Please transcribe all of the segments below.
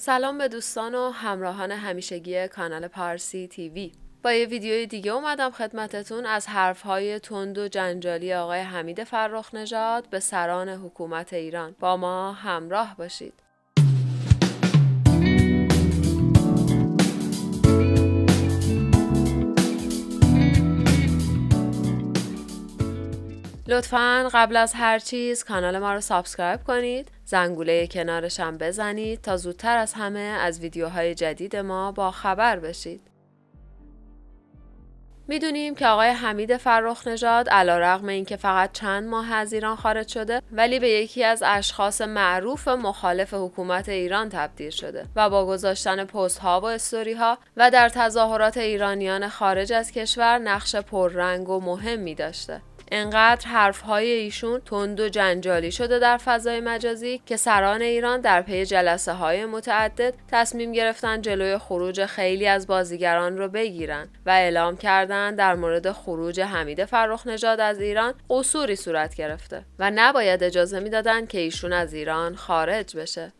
سلام به دوستان و همراهان همیشگی کانال پارسی تیوی با یه ویدیوی دیگه اومدم خدمتتون از حرفهای تند و جنجالی آقای حمید فرخ نژاد به سران حکومت ایران با ما همراه باشید لطفا قبل از هر چیز کانال ما رو سابسکرایب کنید زنگوله کنارش هم بزنید تا زودتر از همه از ویدیوهای جدید ما با خبر بشید. میدونیم که آقای حمید فرخ نژاد این اینکه فقط چند ماه از ایران خارج شده ولی به یکی از اشخاص معروف مخالف حکومت ایران تبدیل شده و با گذاشتن پست ها و استوری ها و در تظاهرات ایرانیان خارج از کشور نقش پررنگ و مهمی داشته انقدر حرفهای ایشون تند و جنجالی شده در فضای مجازی که سران ایران در پی جلسه های متعدد تصمیم گرفتن جلوی خروج خیلی از بازیگران رو بگیرن و اعلام کردن در مورد خروج حمید فرخ نژاد از ایران قصوری صورت گرفته و نباید اجازه میدادند که ایشون از ایران خارج بشه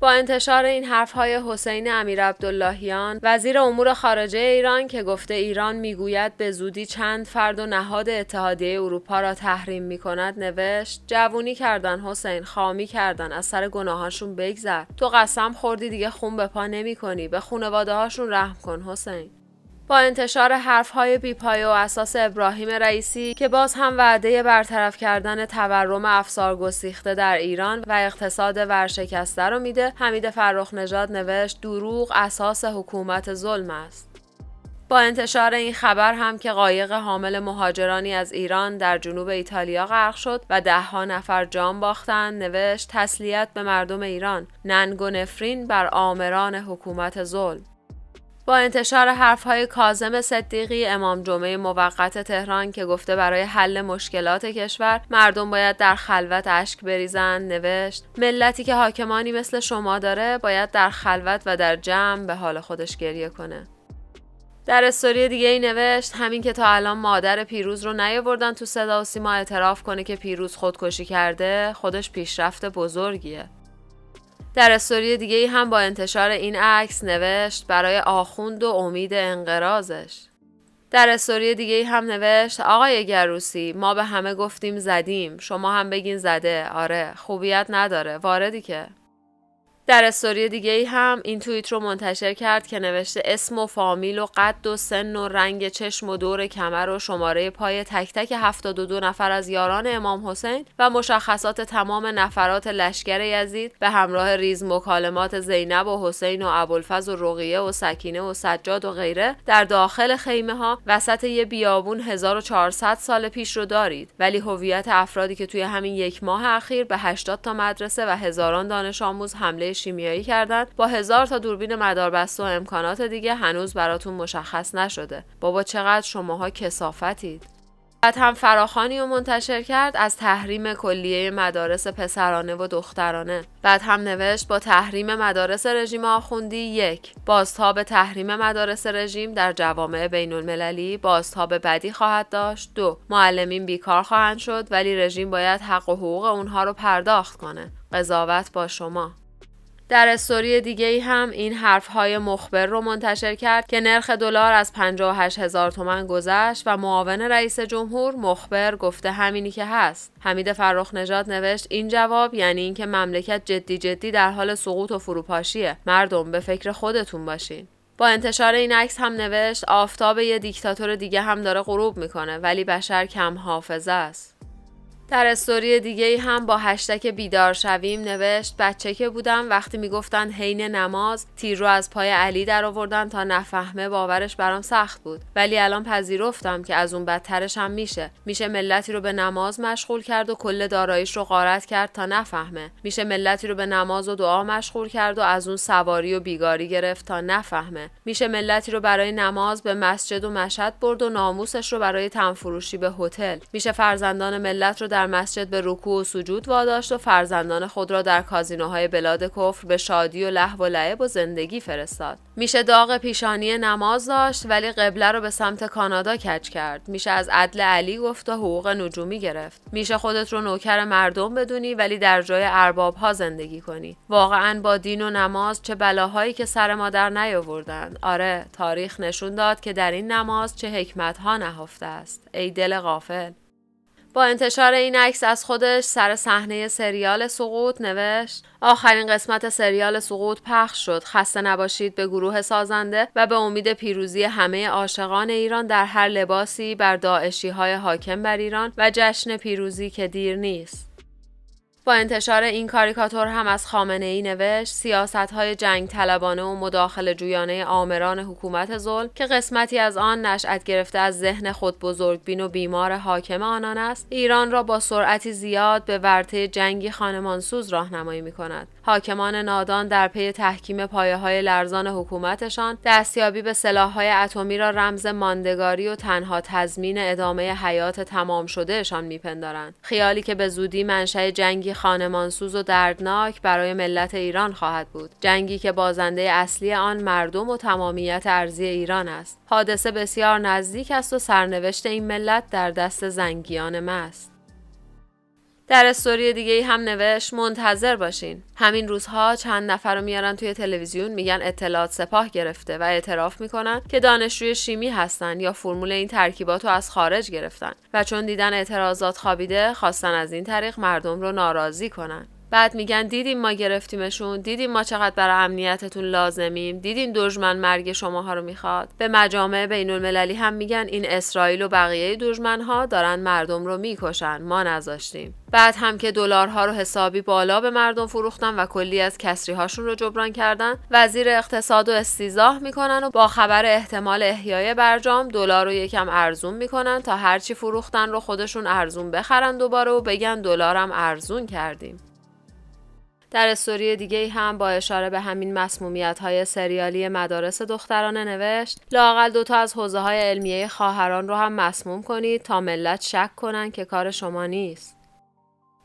با انتشار این حرف های حسین امیر عبداللهیان وزیر امور خارجه ایران که گفته ایران میگوید به زودی چند فرد و نهاد اتحادیه اروپا را تحریم میکند نوشت جوونی کردن حسین خامی کردن از سر گناهاشون بگذر تو قسم خوردی دیگه خون به پا نمی کنی به خونواده هاشون رحم کن حسین با انتشار حرفهای بیپای و اساس ابراهیم رئیسی که باز هم وعده برطرف کردن تورم افسار گسیخته در ایران و اقتصاد ورشکسته رو میده حمید فرخ نژاد نوشت دروغ اساس حکومت ظلم است با انتشار این خبر هم که قایق حامل مهاجرانی از ایران در جنوب ایتالیا غرق شد و دهها نفر جان باختند نوشت تسلیت به مردم ایران ننگ و نفرین بر آمران حکومت ظلم با انتشار حرفهای کازم صدیقی امام جمعه موقت تهران که گفته برای حل مشکلات کشور مردم باید در خلوت اشک بریزن نوشت ملتی که حاکمانی مثل شما داره باید در خلوت و در جمع به حال خودش گریه کنه در استوری دیگه ای نوشت همین که تا الان مادر پیروز رو نیاوردن تو صدا و سیما اعتراف کنه که پیروز خودکشی کرده خودش پیشرفت بزرگیه در استوری دیگه هم با انتشار این عکس نوشت برای آخوند و امید انقرازش. در استوری دیگه هم نوشت آقای گروسی ما به همه گفتیم زدیم شما هم بگین زده آره خوبیت نداره واردی که در استوری دیگه ای هم این توییت رو منتشر کرد که نوشته اسم و فامیل و قد و سن و رنگ چشم و دور کمر و شماره پای تک تک 72 نفر از یاران امام حسین و مشخصات تمام نفرات لشکر یزید به همراه ریز مکالمات زینب و حسین و ابوالفضل و رقیه و سکینه و سجاد و غیره در داخل خیمه ها وسط یه بیابون 1400 سال پیش رو دارید ولی هویت افرادی که توی همین یک ماه اخیر به 80 تا مدرسه و هزاران دانش آموز حمله شیمیایی کردن با هزار تا دوربین مداربسته و امکانات دیگه هنوز براتون مشخص نشده بابا چقدر شماها کسافتید بعد هم فراخانی و منتشر کرد از تحریم کلیه مدارس پسرانه و دخترانه بعد هم نوشت با تحریم مدارس رژیم آخوندی یک بازتاب تحریم مدارس رژیم در جوامع بین المللی بازتاب بدی خواهد داشت دو معلمین بیکار خواهند شد ولی رژیم باید حق و حقوق اونها رو پرداخت کنه قضاوت با شما در استوری دیگه ای هم این حرف های مخبر رو منتشر کرد که نرخ دلار از 58 هزار تومن گذشت و معاون رئیس جمهور مخبر گفته همینی که هست. حمید فرخ نژاد نوشت این جواب یعنی اینکه مملکت جدی جدی در حال سقوط و فروپاشیه. مردم به فکر خودتون باشین. با انتشار این عکس هم نوشت آفتاب یه دیکتاتور دیگه هم داره غروب میکنه ولی بشر کم حافظه است. در استوری دیگه ای هم با هشتک بیدار شویم نوشت بچه که بودم وقتی میگفتن حین نماز تیر رو از پای علی در آوردن تا نفهمه باورش برام سخت بود ولی الان پذیرفتم که از اون بدترش هم میشه میشه ملتی رو به نماز مشغول کرد و کل دارایش رو غارت کرد تا نفهمه میشه ملتی رو به نماز و دعا مشغول کرد و از اون سواری و بیگاری گرفت تا نفهمه میشه ملتی رو برای نماز به مسجد و مشهد برد و ناموسش رو برای تنفروشی به هتل میشه فرزندان ملت رو در در مسجد به رکوع و سجود واداشت و فرزندان خود را در کازینوهای بلاد کفر به شادی و لحو و لعب و زندگی فرستاد میشه داغ پیشانی نماز داشت ولی قبله رو به سمت کانادا کج کرد میشه از عدل علی گفت و حقوق نجومی گرفت میشه خودت رو نوکر مردم بدونی ولی در جای ارباب ها زندگی کنی واقعا با دین و نماز چه بلاهایی که سر ما در نیاوردند آره تاریخ نشون داد که در این نماز چه حکمت ها نهفته است ای دل غافل با انتشار این عکس از خودش سر صحنه سریال سقوط نوشت آخرین قسمت سریال سقوط پخش شد خسته نباشید به گروه سازنده و به امید پیروزی همه عاشقان ایران در هر لباسی بر داعشی های حاکم بر ایران و جشن پیروزی که دیر نیست با انتشار این کاریکاتور هم از خامنه ای نوشت سیاست های جنگ طلبانه و مداخل جویانه آمران حکومت ظلم که قسمتی از آن نشعت گرفته از ذهن خود بین و بیمار حاکم آنان است ایران را با سرعتی زیاد به ورطه جنگی خانمانسوز راهنمایی می کند حاکمان نادان در پی تحکیم پایه های لرزان حکومتشان دستیابی به های اتمی را رمز ماندگاری و تنها تضمین ادامه حیات تمام شدهشان میپندارند خیالی که به زودی منشأ جنگی خانمانسوز و دردناک برای ملت ایران خواهد بود جنگی که بازنده اصلی آن مردم و تمامیت ارزی ایران است حادثه بسیار نزدیک است و سرنوشت این ملت در دست زنگیان ماست. در استوری دیگه ای هم نوشت منتظر باشین همین روزها چند نفر رو میارن توی تلویزیون میگن اطلاعات سپاه گرفته و اعتراف میکنن که دانشجوی شیمی هستن یا فرمول این ترکیبات رو از خارج گرفتن و چون دیدن اعتراضات خوابیده خواستن از این طریق مردم رو ناراضی کنن بعد میگن دیدیم ما گرفتیمشون دیدیم ما چقدر برای امنیتتون لازمیم دیدیم دژمن مرگ شماها رو میخواد به مجامع بین المللی هم میگن این اسرائیل و بقیه دژمن ها دارن مردم رو میکشن ما نذاشتیم بعد هم که دلارها رو حسابی بالا به مردم فروختن و کلی از کسری هاشون رو جبران کردن وزیر اقتصاد و استیزاه میکنن و با خبر احتمال احیای برجام دلار رو یکم ارزون میکنن تا هرچی فروختن رو خودشون ارزون بخرن دوباره و بگن دلارم ارزون کردیم در استوری دیگه هم با اشاره به همین مسمومیت های سریالی مدارس دخترانه نوشت لاقل دوتا از حوزه های علمیه خواهران رو هم مسموم کنید تا ملت شک کنن که کار شما نیست.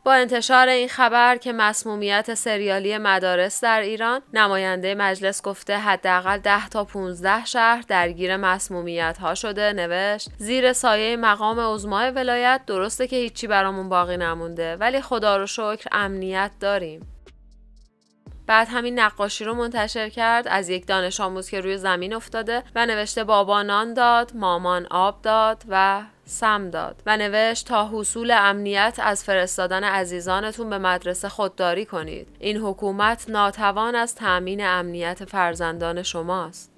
با انتشار این خبر که مسمومیت سریالی مدارس در ایران نماینده مجلس گفته حداقل 10 تا 15 شهر درگیر مسمومیت ها شده نوشت زیر سایه مقام عزمای ولایت درسته که هیچی برامون باقی نمونده ولی خدا رو شکر امنیت داریم بعد همین نقاشی رو منتشر کرد از یک دانش آموز که روی زمین افتاده و نوشته بابا نان داد مامان آب داد و سم داد و نوشت تا حصول امنیت از فرستادن عزیزانتون به مدرسه خودداری کنید این حکومت ناتوان از تأمین امنیت فرزندان شماست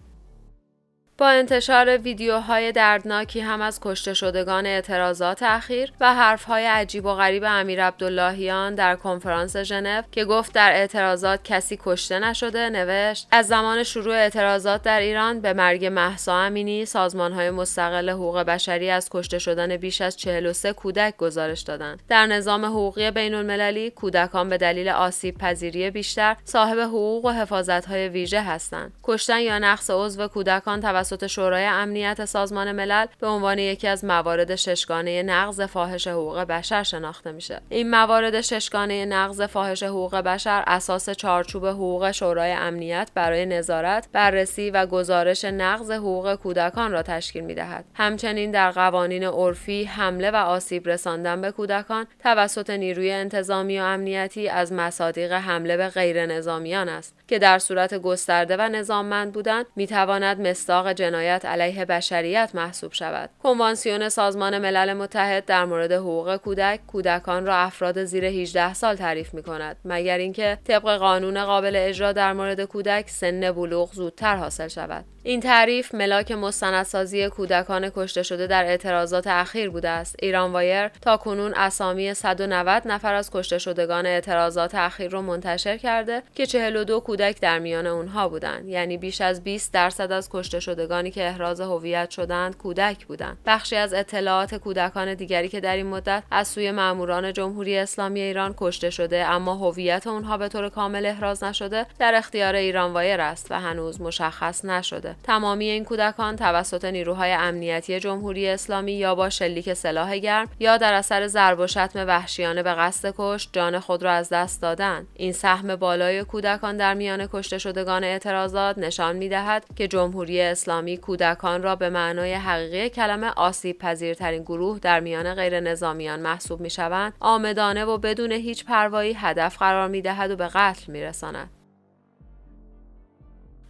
با انتشار ویدیوهای دردناکی هم از کشته شدگان اعتراضات اخیر و حرفهای عجیب و غریب امیر عبداللهیان در کنفرانس ژنو که گفت در اعتراضات کسی کشته نشده نوشت از زمان شروع اعتراضات در ایران به مرگ محسا امینی سازمانهای مستقل حقوق بشری از کشته شدن بیش از 43 کودک گزارش دادند در نظام حقوقی بین المللی کودکان به دلیل آسیب پذیری بیشتر صاحب حقوق و حفاظت ویژه هستند کشتن یا نقص عضو کودکان توسط توسط شورای امنیت سازمان ملل به عنوان یکی از موارد ششگانه نقض فاحش حقوق بشر شناخته میشه این موارد ششگانه نقض فاحش حقوق بشر اساس چارچوب حقوق شورای امنیت برای نظارت بررسی و گزارش نقض حقوق کودکان را تشکیل میدهد همچنین در قوانین عرفی حمله و آسیب رساندن به کودکان توسط نیروی انتظامی و امنیتی از مصادیق حمله به غیر نظامیان است که در صورت گسترده و نظاممند بودن میتواند مستاق جنایت علیه بشریت محسوب شود کنوانسیون سازمان ملل متحد در مورد حقوق کودک کودکان را افراد زیر 18 سال تعریف می کند مگر اینکه طبق قانون قابل اجرا در مورد کودک سن بلوغ زودتر حاصل شود این تعریف ملاک مستندسازی کودکان کشته شده در اعتراضات اخیر بوده است ایران وایر تا کنون اسامی 190 نفر از کشته شدگان اعتراضات اخیر را منتشر کرده که 42 کودک در میان آنها بودند یعنی بیش از 20 درصد از کشته شدگانی که احراز هویت شدند کودک بودند بخشی از اطلاعات کودکان دیگری که در این مدت از سوی ماموران جمهوری اسلامی ایران کشته شده اما هویت اونها به طور کامل احراز نشده در اختیار ایران وایر است و هنوز مشخص نشده تمامی این کودکان توسط نیروهای امنیتی جمهوری اسلامی یا با شلیک سلاح گرم یا در اثر ضرب و شتم وحشیانه به قصد کشت جان خود را از دست دادند این سهم بالای کودکان در میان کشته شدگان اعتراضات نشان میدهد که جمهوری اسلامی اسلامی کودکان را به معنای حقیقی کلمه آسیب پذیرترین گروه در میان غیر نظامیان محسوب می شوند آمدانه و بدون هیچ پروایی هدف قرار می دهد و به قتل می رساند.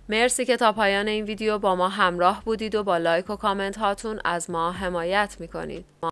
مرسی که تا پایان این ویدیو با ما همراه بودید و با لایک و کامنت هاتون از ما حمایت می کنید.